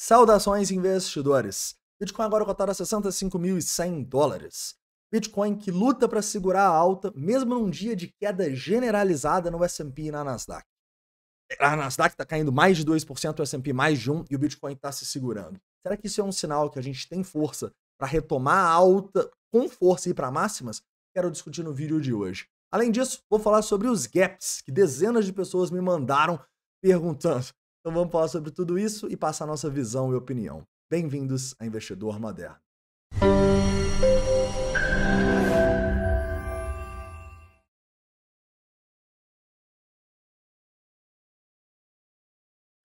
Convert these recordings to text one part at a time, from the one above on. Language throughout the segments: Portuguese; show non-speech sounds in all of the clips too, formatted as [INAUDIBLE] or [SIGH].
Saudações investidores! Bitcoin agora cotado a 65.100 dólares. Bitcoin que luta para segurar a alta, mesmo num dia de queda generalizada no S&P e na Nasdaq. É, a Nasdaq está caindo mais de 2%, o S&P mais de 1% e o Bitcoin está se segurando. Será que isso é um sinal que a gente tem força para retomar a alta com força e ir para máximas? Quero discutir no vídeo de hoje. Além disso, vou falar sobre os gaps que dezenas de pessoas me mandaram perguntando. Então vamos falar sobre tudo isso e passar nossa visão e opinião. Bem-vindos a Investidor Moderno.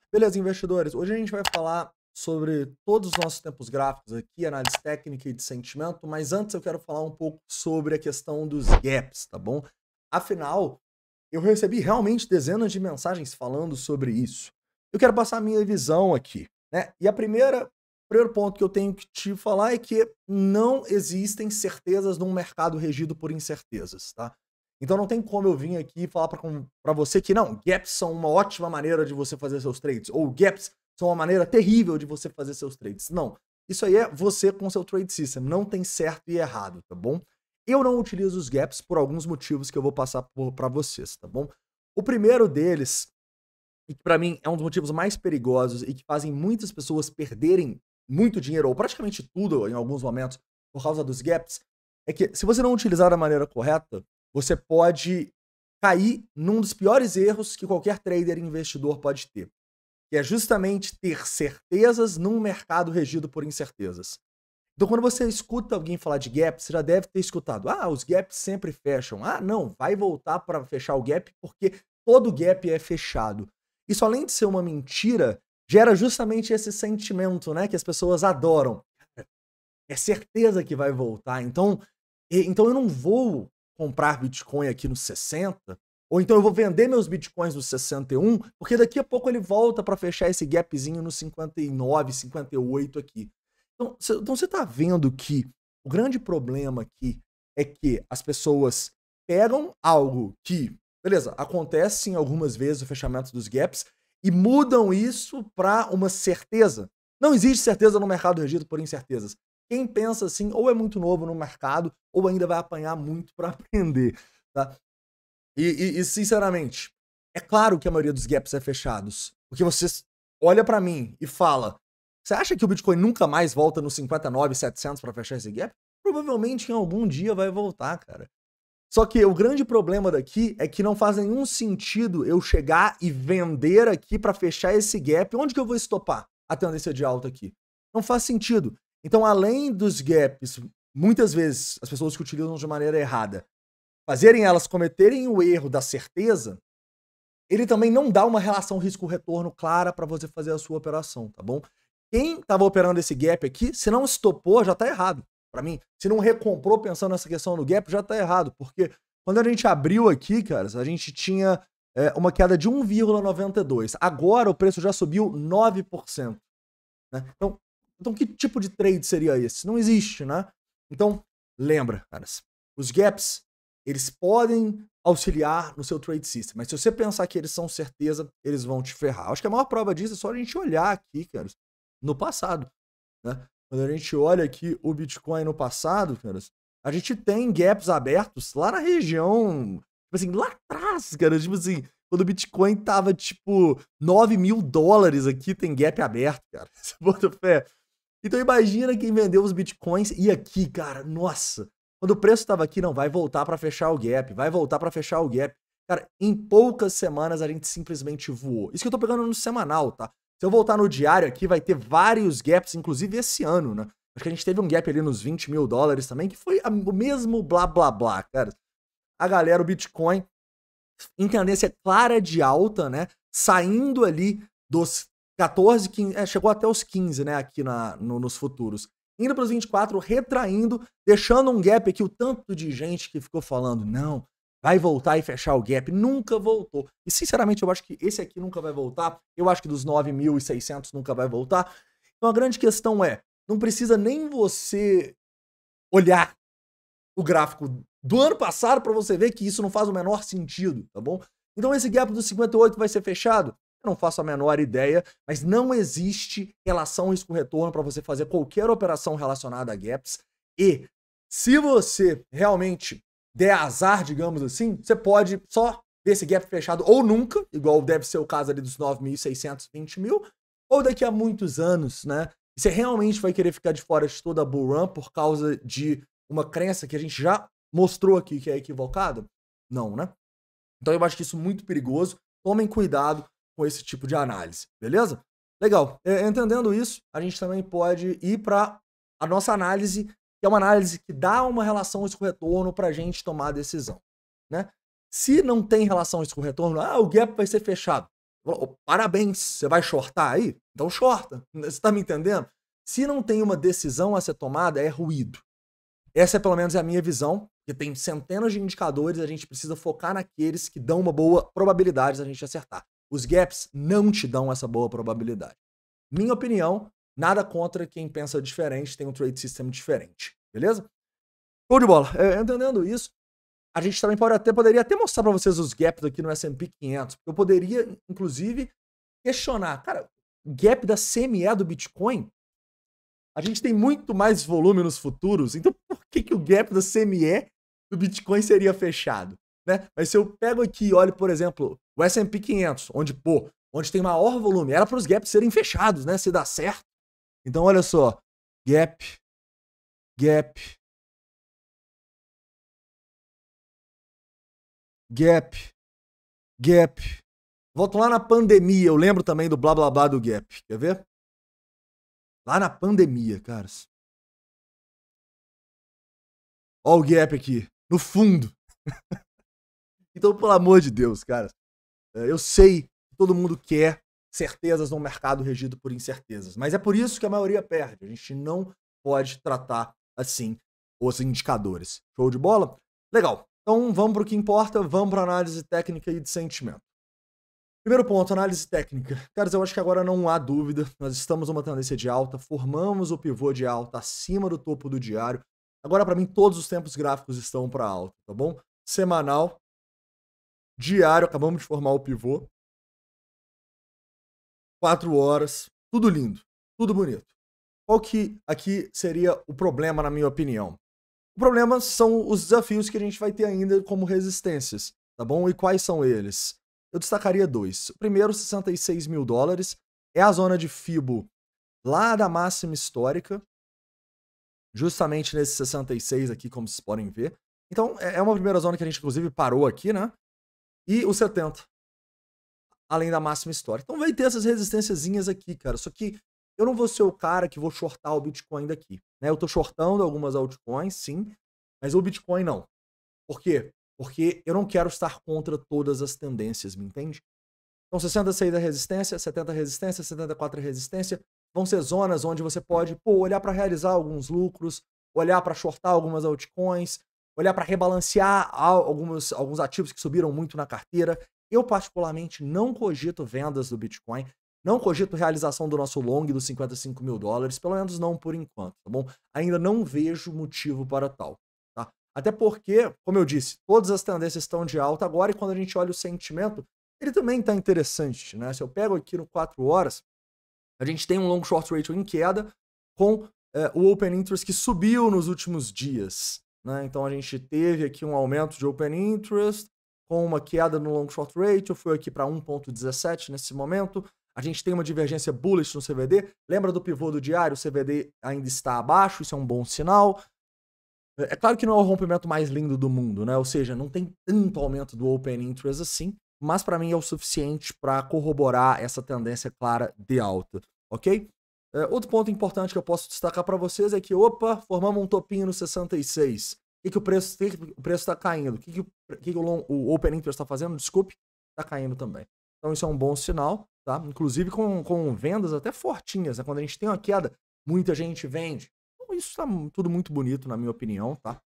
Beleza, investidores? Hoje a gente vai falar sobre todos os nossos tempos gráficos aqui, análise técnica e de sentimento, mas antes eu quero falar um pouco sobre a questão dos gaps, tá bom? Afinal, eu recebi realmente dezenas de mensagens falando sobre isso eu quero passar a minha visão aqui. Né? E a primeira, o primeiro ponto que eu tenho que te falar é que não existem certezas num mercado regido por incertezas, tá? Então não tem como eu vir aqui falar para você que não, gaps são uma ótima maneira de você fazer seus trades, ou gaps são uma maneira terrível de você fazer seus trades. Não. Isso aí é você com seu trade system, não tem certo e errado, tá bom? Eu não utilizo os gaps por alguns motivos que eu vou passar para vocês, tá bom? O primeiro deles e que para mim é um dos motivos mais perigosos e que fazem muitas pessoas perderem muito dinheiro ou praticamente tudo em alguns momentos por causa dos gaps, é que se você não utilizar da maneira correta, você pode cair num dos piores erros que qualquer trader investidor pode ter, que é justamente ter certezas num mercado regido por incertezas. Então, quando você escuta alguém falar de gap, você já deve ter escutado: ah, os gaps sempre fecham. Ah, não, vai voltar para fechar o gap porque todo gap é fechado. Isso, além de ser uma mentira, gera justamente esse sentimento, né? Que as pessoas adoram. É certeza que vai voltar. Então, então eu não vou comprar Bitcoin aqui nos 60, ou então eu vou vender meus Bitcoins nos 61, porque daqui a pouco ele volta para fechar esse gapzinho nos 59, 58 aqui. Então, cê, então você está vendo que o grande problema aqui é que as pessoas pegam algo que Beleza, acontece algumas vezes o fechamento dos gaps e mudam isso para uma certeza. Não existe certeza no mercado regido por incertezas. Quem pensa assim ou é muito novo no mercado ou ainda vai apanhar muito para [LAUGHS] aprender, tá? E, e, e, sinceramente, é claro que a maioria dos gaps é fechados, porque você olha para mim e fala: você acha que o Bitcoin nunca mais volta no 59.700 para fechar esse gap? Provavelmente em algum dia vai voltar, cara. Só que o grande problema daqui é que não faz nenhum sentido eu chegar e vender aqui para fechar esse gap. Onde que eu vou estopar a tendência de alta aqui? Não faz sentido. Então, além dos gaps, muitas vezes as pessoas que utilizam de maneira errada, fazerem elas cometerem o erro da certeza, ele também não dá uma relação risco-retorno clara para você fazer a sua operação, tá bom? Quem estava operando esse gap aqui, se não estopou, já está errado. Para mim, se não recomprou pensando nessa questão do gap, já tá errado, porque quando a gente abriu aqui, caras, a gente tinha é, uma queda de 1,92. Agora o preço já subiu 9%. Né? Então, então, que tipo de trade seria esse? Não existe, né? Então, lembra, caras, os gaps, eles podem auxiliar no seu trade system, mas se você pensar que eles são certeza, eles vão te ferrar. Acho que a maior prova disso é só a gente olhar aqui, caras, no passado. Né? Quando a gente olha aqui o Bitcoin no passado, caras, a gente tem gaps abertos lá na região, tipo assim, lá atrás, cara, tipo assim, quando o Bitcoin tava tipo 9 mil dólares aqui, tem gap aberto, cara. [LAUGHS] Você bota fé. Então imagina quem vendeu os bitcoins e aqui, cara, nossa. Quando o preço tava aqui, não, vai voltar para fechar o gap, vai voltar para fechar o gap. Cara, em poucas semanas a gente simplesmente voou. Isso que eu tô pegando no semanal, tá? Se eu voltar no diário aqui, vai ter vários gaps, inclusive esse ano, né? Acho que a gente teve um gap ali nos 20 mil dólares também, que foi o mesmo blá blá blá, cara. A galera, o Bitcoin, em tendência clara de alta, né? Saindo ali dos 14, 15, é, chegou até os 15, né? Aqui na, no, nos futuros. Indo para os 24, retraindo, deixando um gap aqui. O tanto de gente que ficou falando, não, vai voltar e fechar o gap. Nunca voltou. E sinceramente, eu acho que esse aqui nunca vai voltar. Eu acho que dos 9.600 nunca vai voltar. Então a grande questão é, não precisa nem você olhar o gráfico do ano passado para você ver que isso não faz o menor sentido, tá bom? Então esse gap dos 58 vai ser fechado? Eu não faço a menor ideia, mas não existe relação risco-retorno para você fazer qualquer operação relacionada a gaps. E se você realmente der azar, digamos assim, você pode só ver esse gap fechado ou nunca, igual deve ser o caso ali dos 9.620 mil, ou daqui a muitos anos, né? Você realmente vai querer ficar de fora de toda a bull run por causa de uma crença que a gente já mostrou aqui que é equivocada? Não, né? Então eu acho que isso é muito perigoso. Tomem cuidado com esse tipo de análise, beleza? Legal. É, entendendo isso, a gente também pode ir para a nossa análise que é uma análise que dá uma relação risco-retorno para a gente tomar a decisão. Né? Se não tem relação risco-retorno, ah, o gap vai ser fechado. parabéns, você vai shortar aí? Então shorta. Né? Você está me entendendo? Se não tem uma decisão a ser tomada, é ruído. Essa é pelo menos a minha visão, que tem centenas de indicadores, a gente precisa focar naqueles que dão uma boa probabilidade da gente acertar. Os gaps não te dão essa boa probabilidade. Minha opinião, Nada contra quem pensa diferente, tem um trade system diferente, beleza? Show de bola. É, entendendo isso, a gente também pode até, poderia até mostrar para vocês os gaps aqui no S&P 500. Eu poderia, inclusive, questionar, cara, gap da CME do Bitcoin? A gente tem muito mais volume nos futuros, então [LAUGHS] por que, que o gap da CME do Bitcoin seria fechado? Né? Mas se eu pego aqui e olho, por exemplo, o S&P 500, onde, pô, onde tem maior volume, era para os gaps serem fechados, né? Se dá certo, então, olha só. Gap, gap, gap, gap. Volto lá na pandemia, eu lembro também do blá blá blá do gap. Quer ver? Lá na pandemia, caras. Olha o gap aqui, no fundo. [LAUGHS] então, pelo amor de Deus, cara é, Eu sei que todo mundo quer certezas num mercado regido por incertezas. Mas é por isso que a maioria perde. A gente não pode tratar assim os indicadores. Show de bola? Legal. Então vamos para o que importa, vamos para análise técnica e de sentimento. Primeiro ponto, análise técnica. Caras, eu acho que agora não há dúvida. Nós estamos numa tendência de alta, formamos o pivô de alta acima do topo do diário. Agora, para mim, todos os tempos gráficos estão para alta, tá bom? Semanal, diário, acabamos de formar o pivô quatro horas, tudo lindo, tudo bonito. Qual que aqui seria o problema, na minha opinião? O problema são os desafios que a gente vai ter ainda como resistências, tá bom? E quais são eles? Eu destacaria dois. O primeiro, 66 mil dólares, é a zona de FIBO lá da máxima histórica, justamente nesse 66 aqui, como vocês podem ver. Então, é, é uma primeira zona que a gente, inclusive, parou aqui, né? E o 70, além da máxima história. Então vai ter essas resistênciazinhas aqui, cara. Só que eu não vou ser o cara que vou shortar o Bitcoin daqui. Né? Eu tô shortando algumas altcoins, sim, mas o Bitcoin não. Por quê? Porque eu não quero estar contra todas as tendências, me entende? Então 60 da é resistência, 70 é resistência, 74 é resistência, vão ser zonas onde você pode pô, olhar para realizar alguns lucros, olhar para shortar algumas altcoins, olhar para rebalancear alguns, alguns ativos que subiram muito na carteira. Eu, particularmente, não cogito vendas do Bitcoin, não cogito realização do nosso long dos 55 mil dólares, pelo menos não por enquanto, tá bom? Ainda não vejo motivo para tal. Tá? Até porque, como eu disse, todas as tendências estão de alta agora e quando a gente olha o sentimento, ele também está interessante, né? Se eu pego aqui no 4 horas, a gente tem um long short ratio em queda com é, o open interest que subiu nos últimos dias, né? Então a gente teve aqui um aumento de open interest, com uma queda no long short ratio, foi aqui para 1.17 nesse momento. A gente tem uma divergência bullish no CVD. Lembra do pivô do diário? O CVD ainda está abaixo, isso é um bom sinal. É, é claro que não é o rompimento mais lindo do mundo, né? Ou seja, não tem tanto aumento do open interest assim, mas para mim é o suficiente para corroborar essa tendência clara de alta, ok? É, outro ponto importante que eu posso destacar para vocês é que, opa, formamos um topinho no 66 que, que o preço que o preço está caindo? O que, que, o, que, que o, long, o open interest está fazendo? Desculpe, está caindo também. Então isso é um bom sinal, tá? Inclusive com, com vendas até fortinhas, né? Quando a gente tem uma queda, muita gente vende. Então isso está tudo muito bonito, na minha opinião, tá?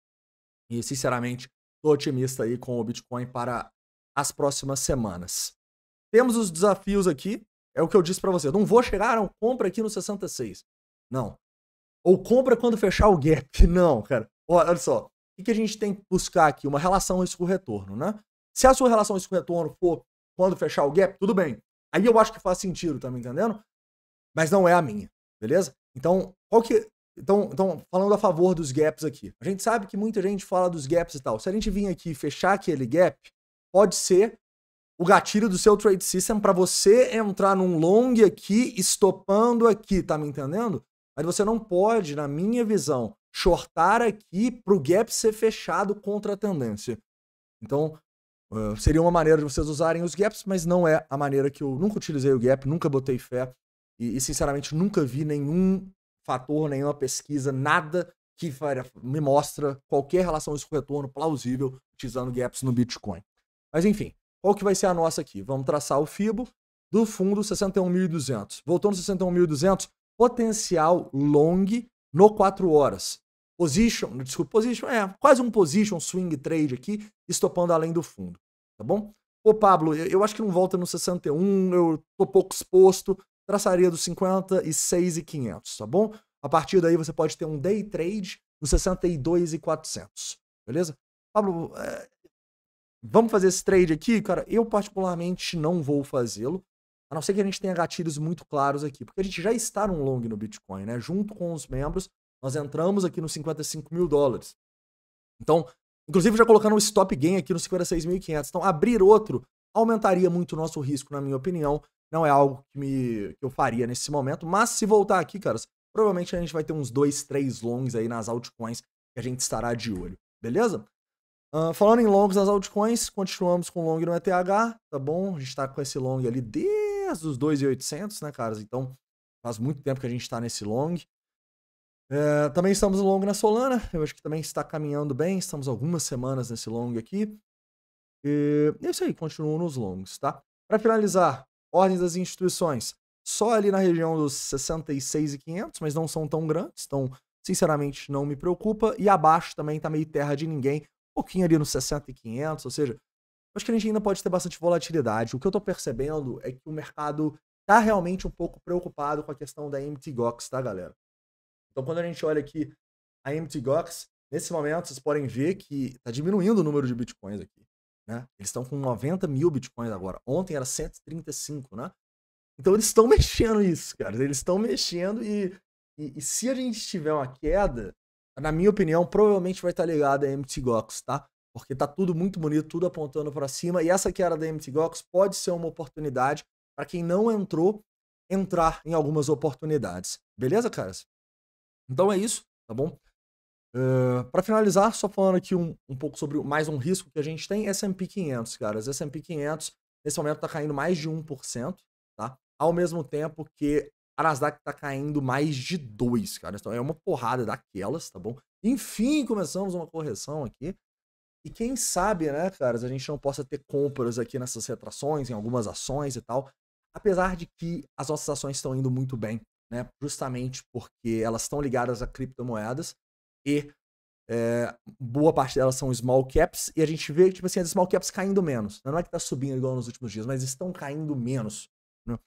E sinceramente, estou otimista aí com o Bitcoin para as próximas semanas. Temos os desafios aqui, é o que eu disse para você. Não vou chegar, não, compra aqui no 66. Não. Ou compra quando fechar o gap. [LAUGHS] Não, cara. Olha só, o que a gente tem que buscar aqui? Uma relação risco-retorno, né? Se a sua relação risco-retorno for quando fechar o gap, tudo bem. Aí eu acho que faz sentido, tá me entendendo? Mas não é a minha, beleza? Então, qual que. Então, então, falando a favor dos gaps aqui. A gente sabe que muita gente fala dos gaps e tal. Se a gente vir aqui e fechar aquele gap, pode ser o gatilho do seu trade system para você entrar num long aqui, estopando aqui, tá me entendendo? Mas você não pode, na minha visão, shortar aqui para o gap ser fechado contra a tendência. Então, uh, seria uma maneira de vocês usarem os gaps, mas não é a maneira que eu nunca utilizei o gap, nunca botei fé e, e sinceramente, nunca vi nenhum fator, nenhuma pesquisa, nada que me mostra qualquer relação risco-retorno plausível utilizando gaps no Bitcoin. Mas enfim, qual que vai ser a nossa aqui? Vamos traçar o FIBO do fundo 61.200. Voltando 61.200, potencial long no 4 horas. Position, desculpa, position, é quase um position swing trade aqui, estopando além do fundo, tá bom? Ô Pablo, eu, eu acho que não volta no 61, eu tô pouco exposto, traçaria dos 56 e 500, tá bom? A partir daí você pode ter um day trade no 62 e 400, beleza? Pablo, é, vamos fazer esse trade aqui? Cara, eu particularmente não vou fazê-lo, a não ser que a gente tenha gatilhos muito claros aqui, porque a gente já está num long no Bitcoin, né? Junto com os membros, nós entramos aqui nos 55 mil dólares. Então, inclusive já colocando um stop gain aqui nos 56.500. Então, abrir outro aumentaria muito o nosso risco, na minha opinião. Não é algo que, me, que eu faria nesse momento. Mas se voltar aqui, caras, provavelmente a gente vai ter uns dois, três longs aí nas altcoins que a gente estará de olho, beleza? Uh, falando em longs nas altcoins, continuamos com long no ETH, tá bom? A gente tá com esse long ali desde os 2.800, né, caras? Então, faz muito tempo que a gente tá nesse long. É, também estamos no longo na Solana, eu acho que também está caminhando bem, estamos algumas semanas nesse longo aqui. E é isso aí, continuo nos longos, tá? Para finalizar, ordens das instituições, só ali na região dos 66,500, mas não são tão grandes, então sinceramente não me preocupa. E abaixo também tá meio terra de ninguém, um pouquinho ali nos 60,500, ou seja, acho que a gente ainda pode ter bastante volatilidade. O que eu tô percebendo é que o mercado tá realmente um pouco preocupado com a questão da MT Gox, tá, galera? Então, quando a gente olha aqui a MT Gox, nesse momento vocês podem ver que está diminuindo o número de bitcoins aqui. Né? Eles estão com 90 mil bitcoins agora. Ontem era 135, né? Então eles estão [LAUGHS] mexendo isso, cara. Eles estão mexendo e, e, e, se a gente tiver uma queda, na minha opinião, provavelmente vai estar ligado a MT Gox, tá? Porque tá tudo muito bonito, tudo apontando para cima. E essa queda da MT Gox pode ser uma oportunidade para quem não entrou entrar em algumas oportunidades. Beleza, caras? Então é isso, tá bom? Uh, para finalizar, só falando aqui um, um pouco sobre mais um risco que a gente tem, S&P 500, cara. S&P 500 nesse momento está caindo mais de 1%, tá? Ao mesmo tempo que a Nasdaq está caindo mais de 2, cara. Então é uma porrada daquelas, tá bom? Enfim, começamos uma correção aqui. E quem sabe, né, caras, a gente não possa ter compras aqui nessas retrações, em algumas ações e tal. Apesar de que as nossas ações estão indo muito bem, né? justamente porque elas estão ligadas a criptomoedas e é, boa parte delas são small caps, e a gente vê tipo assim, as small caps caindo menos. Não é que está subindo igual nos últimos dias, mas estão caindo menos. Né?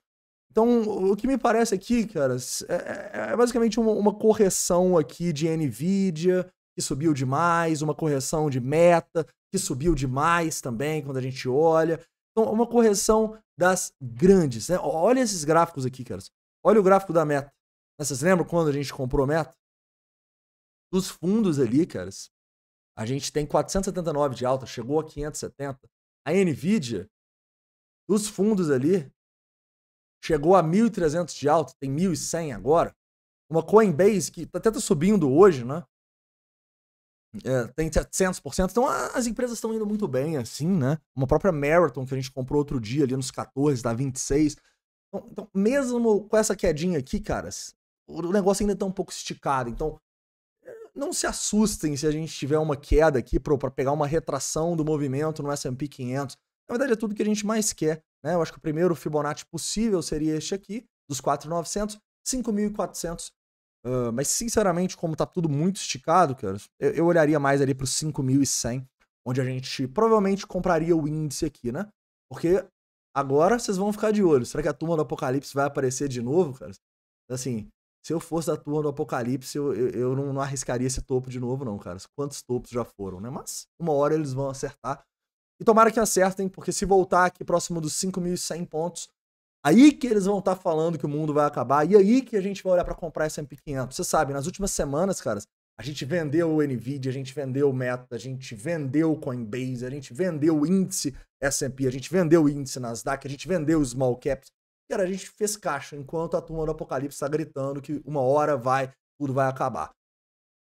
Então, o que me parece aqui, cara, é, é, é basicamente uma, uma, correção aqui de Nvidia, que subiu demais, uma correção de Meta, que subiu demais também, quando a gente olha. Então, uma correção das grandes, né? Olha esses gráficos aqui, cara. Olha o gráfico da meta. Vocês lembram quando a gente comprou a meta? Dos fundos ali, caras, a gente tem 479 de alta, chegou a 570. A Nvidia, dos fundos ali, chegou a 1.300 de alta, tem 1.100 agora. Uma Coinbase que tá, até tá subindo hoje, né? É, tem 700%. Então as empresas estão indo muito bem, assim, né? Uma própria Marathon que a gente comprou outro dia ali nos 14, tá 26. Então, então, mesmo com essa quedinha aqui, caras, o negócio ainda tá um pouco esticado. Então, eh, não se assustem se a gente tiver uma queda aqui para pegar uma retração do movimento no S&P 500. Na verdade, é tudo que a gente mais quer. Né? Eu acho que o primeiro Fibonacci possível seria este aqui, dos 4.900, 5.400. Uh, mas, sinceramente, como tá tudo muito esticado, cara, eu, eu olharia mais ali para os 5.100, onde a gente provavelmente compraria o índice aqui, né? Porque Agora vocês vão ficar de olho. Será que a turma do Apocalipse vai aparecer de novo, cara? Assim, se eu fosse da turma do Apocalipse, eu, eu, eu não, não, arriscaria esse topo de novo, não, cara. Quantos topos já foram, né? Mas uma hora eles vão acertar. E tomara que acertem, porque se voltar aqui próximo dos 5.100 pontos, aí que eles vão estar tá falando que o mundo vai acabar, e aí que a gente vai olhar para comprar esse mp 500. Você sabe, nas últimas semanas, caras, a gente vendeu o Nvidia, a gente vendeu o Meta, a gente vendeu o Coinbase, a gente vendeu o índice S&P, a gente vendeu o índice Nasdaq, a gente vendeu os small caps. Cara, a gente fez caixa enquanto a turma do apocalipse está gritando que uma hora vai, tudo vai acabar.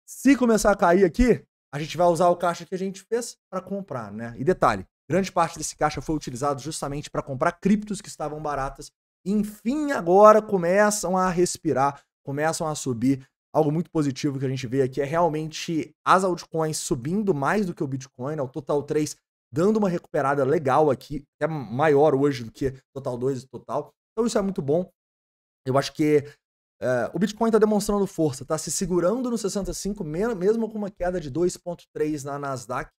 Se começar a cair aqui, a gente vai usar o caixa que a gente fez para comprar, né? E detalhe, grande parte desse caixa foi utilizado justamente para comprar criptos que estavam baratas. Enfim, agora começam a respirar, começam a subir algo muito positivo que a gente vê aqui é realmente as altcoins subindo mais do que o Bitcoin, né, o Total 3 dando uma recuperada legal aqui, até maior hoje do que Total 2 e Total. Então isso é muito bom. Eu acho que é, o Bitcoin está demonstrando força, está se segurando no 65, mesmo com uma queda de 2,3 na Nasdaq.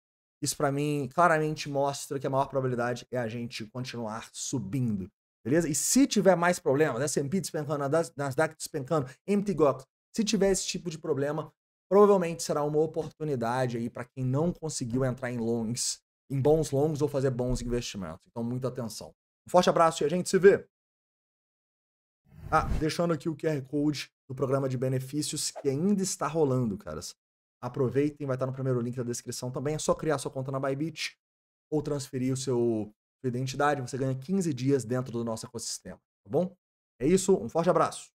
Isso para mim claramente mostra que a maior probabilidade é a gente continuar subindo. Beleza? E se tiver mais problemas, S&P despencando, Nasdaq despencando, MTGOX se tiver esse tipo de problema, provavelmente será uma oportunidade aí para quem não conseguiu entrar em longs, em bons longs ou fazer bons investimentos. Então, muita atenção. Um forte abraço e a gente se vê. Ah, deixando aqui o QR Code do programa de benefícios que ainda está rolando, caras. Aproveitem, vai estar no primeiro link da descrição também. É só criar sua conta na Bybit ou transferir o seu sua identidade, você ganha 15 dias dentro do nosso ecossistema, tá bom? É isso, um forte abraço.